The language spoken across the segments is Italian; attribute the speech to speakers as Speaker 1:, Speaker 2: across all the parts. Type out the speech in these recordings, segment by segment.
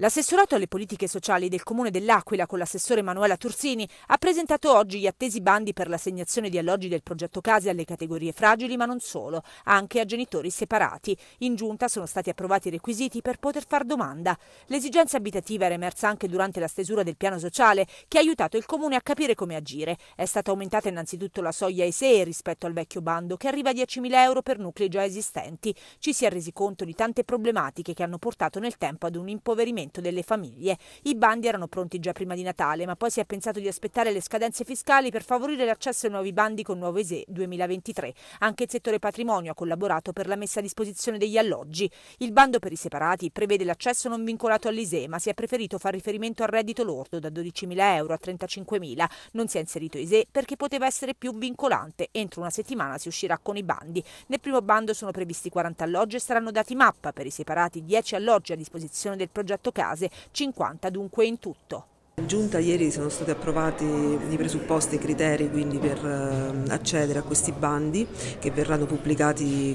Speaker 1: L'assessorato alle politiche sociali del Comune dell'Aquila con l'assessore Emanuela Tursini ha presentato oggi gli attesi bandi per l'assegnazione di alloggi del progetto Case alle categorie fragili ma non solo, anche a genitori separati. In giunta sono stati approvati i requisiti per poter far domanda. L'esigenza abitativa era emersa anche durante la stesura del piano sociale che ha aiutato il Comune a capire come agire. È stata aumentata innanzitutto la soglia ISEE rispetto al vecchio bando che arriva a 10.000 euro per nuclei già esistenti. Ci si è resi conto di tante problematiche che hanno portato nel tempo ad un impoverimento finanziamento delle famiglie. I bandi erano pronti già prima di Natale, ma poi si è pensato di aspettare le scadenze fiscali per favorire l'accesso ai nuovi bandi con nuovo ESE 2023. Anche il settore patrimonio ha collaborato per la messa a disposizione degli alloggi. Il bando per i separati prevede l'accesso non vincolato all'ISE, ma si è preferito far riferimento al reddito lordo da 12.000 euro a 35.000. Non si è inserito ISE perché poteva essere più vincolante. Entro una settimana si uscirà con i bandi. Nel primo bando sono previsti 40 alloggi e saranno dati mappa per i separati 10 alloggi a disposizione del progetto case, 50 dunque in tutto.
Speaker 2: In giunta ieri sono stati approvati i presupposti e i criteri per ehm, accedere a questi bandi che verranno pubblicati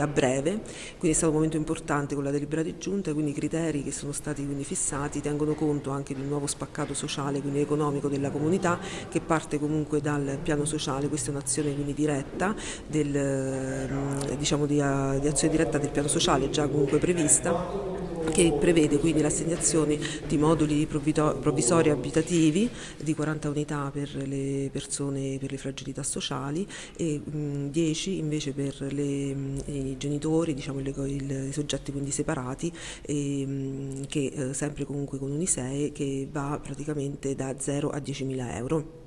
Speaker 2: a breve, quindi è stato un momento importante con la delibera di giunta, quindi i criteri che sono stati fissati tengono conto anche di un nuovo spaccato sociale, quindi economico della comunità che parte comunque dal piano sociale, questa è un'azione diretta, del, ehm, diciamo di, di azione diretta del piano sociale già comunque prevista che prevede quindi l'assegnazione di moduli provvisori abitativi di 40 unità per le persone per le fragilità sociali e 10 mm, invece per le, mm, i genitori, diciamo, i soggetti quindi separati, e, mm, che eh, sempre comunque con un ISEE che va praticamente da 0 a 10.000 euro.